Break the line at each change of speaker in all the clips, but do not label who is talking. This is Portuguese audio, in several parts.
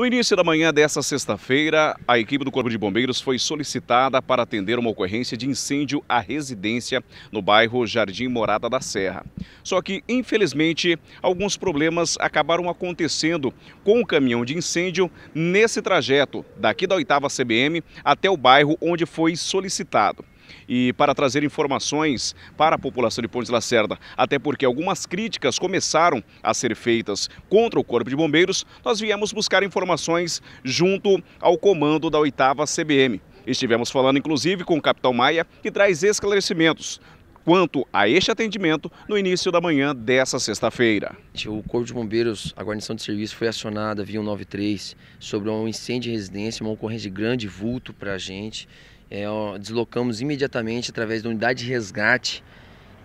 No início da manhã desta sexta-feira, a equipe do Corpo de Bombeiros foi solicitada para atender uma ocorrência de incêndio à residência no bairro Jardim Morada da Serra. Só que, infelizmente, alguns problemas acabaram acontecendo com o caminhão de incêndio nesse trajeto, daqui da oitava CBM até o bairro onde foi solicitado e para trazer informações para a população de Pontes Lacerda, até porque algumas críticas começaram a ser feitas contra o Corpo de Bombeiros, nós viemos buscar informações junto ao comando da 8 CBM. Estivemos falando inclusive com o Capitão Maia, que traz esclarecimentos quanto a este atendimento no início da manhã dessa sexta-feira. O Corpo de
Bombeiros, a guarnição de serviço foi acionada via 193 sobre um incêndio em residência, uma ocorrência de grande vulto para a gente. É, ó, deslocamos imediatamente através da unidade de resgate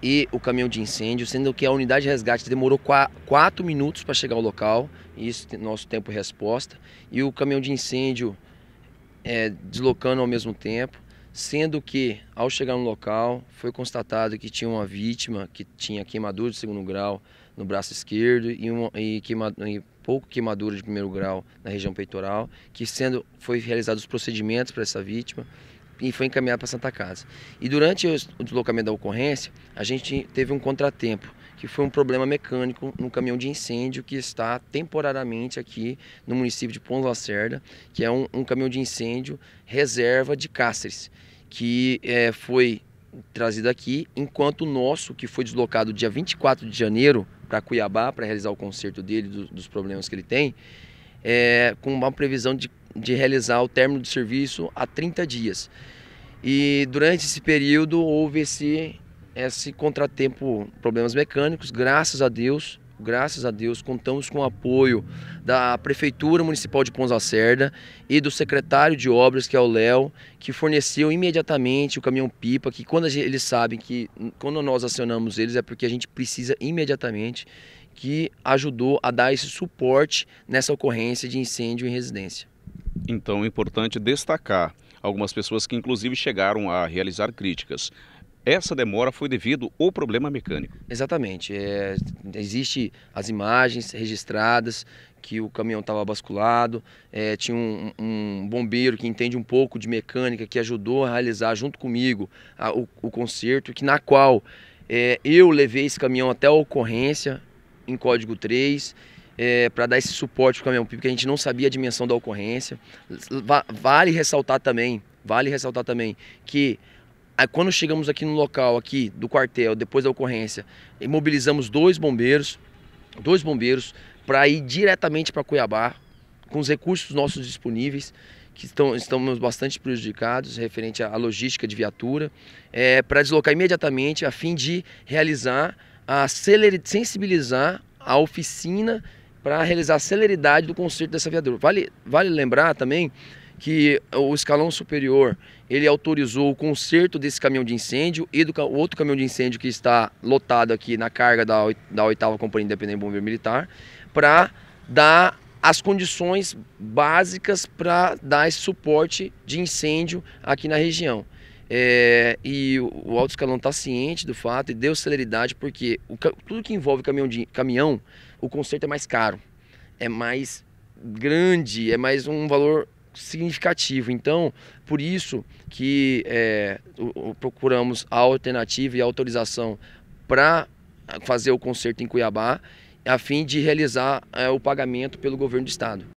e o caminhão de incêndio, sendo que a unidade de resgate demorou 4 minutos para chegar ao local, isso nosso tempo de resposta, e o caminhão de incêndio é, deslocando ao mesmo tempo, sendo que ao chegar no local foi constatado que tinha uma vítima que tinha queimadura de segundo grau no braço esquerdo e, uma, e, queima, e pouco queimadura de primeiro grau na região peitoral, que sendo foi realizados os procedimentos para essa vítima e foi encaminhado para Santa Casa. E durante o deslocamento da ocorrência, a gente teve um contratempo, que foi um problema mecânico no caminhão de incêndio que está temporariamente aqui no município de Pons Lacerda, que é um, um caminhão de incêndio reserva de Cáceres, que é, foi trazido aqui, enquanto o nosso, que foi deslocado dia 24 de janeiro para Cuiabá, para realizar o concerto dele, do, dos problemas que ele tem, é, com uma previsão de de realizar o término do serviço a 30 dias. E durante esse período houve esse, esse contratempo, problemas mecânicos, graças a Deus, graças a Deus, contamos com o apoio da Prefeitura Municipal de Pons Lacerda e do secretário de obras, que é o Léo, que forneceu imediatamente o caminhão-pipa, que quando gente, eles sabem que quando nós acionamos eles é porque a gente precisa imediatamente, que ajudou a
dar esse suporte nessa ocorrência de incêndio em residência. Então é importante destacar algumas pessoas que, inclusive, chegaram a realizar críticas. Essa demora foi devido ao problema mecânico. Exatamente. É, Existem as imagens
registradas que o caminhão estava basculado, é, tinha um, um, bombeiro que entende um pouco de mecânica que ajudou a realizar junto comigo a, o, o conserto, que na qual é, eu levei esse caminhão até a ocorrência em código 3 é, para dar esse suporte para o caminhão, porque a gente não sabia a dimensão da ocorrência. Vale ressaltar também, vale ressaltar também que quando chegamos aqui no local aqui do quartel, depois da ocorrência, mobilizamos dois bombeiros, dois bombeiros para ir diretamente para Cuiabá com os recursos nossos disponíveis que estão, estamos bastante prejudicados referente à logística de viatura, é, para deslocar imediatamente a fim de realizar a sensibilizar a oficina para realizar a celeridade do conserto dessa viadura. Vale, vale lembrar também que o escalão superior ele autorizou o conserto desse caminhão de incêndio e do outro caminhão de incêndio que está lotado aqui na carga da, oitava Companhia Independente Bombeiro Militar para dar as condições básicas para dar esse suporte de incêndio aqui na região. É, e o alto escalão está ciente do fato e deu celeridade, porque o, tudo que envolve caminhão, de, caminhão, o conserto é mais caro, é mais grande, é mais um valor significativo. Então, por isso que é, o, o, procuramos a alternativa e a autorização para fazer o conserto em Cuiabá, a fim de realizar é, o pagamento pelo governo do estado.